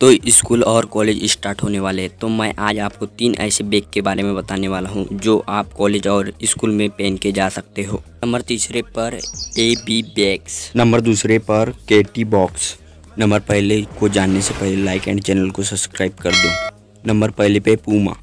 तो स्कूल और college start होने वाले हैं तो मैं आज आपको तीन ऐसे बैग के बारे में बताने वाला हूँ जो आप कॉलेज और स्कूल में पहन के जा सकते हो नंबर तीसरे पर ए बी बैग्स नंबर दूसरे पर के टी बॉक्स नंबर पहले को जानने से पहले लाइक एंड चैनल को सब्सक्राइब कर दो नंबर पहले पे पूमा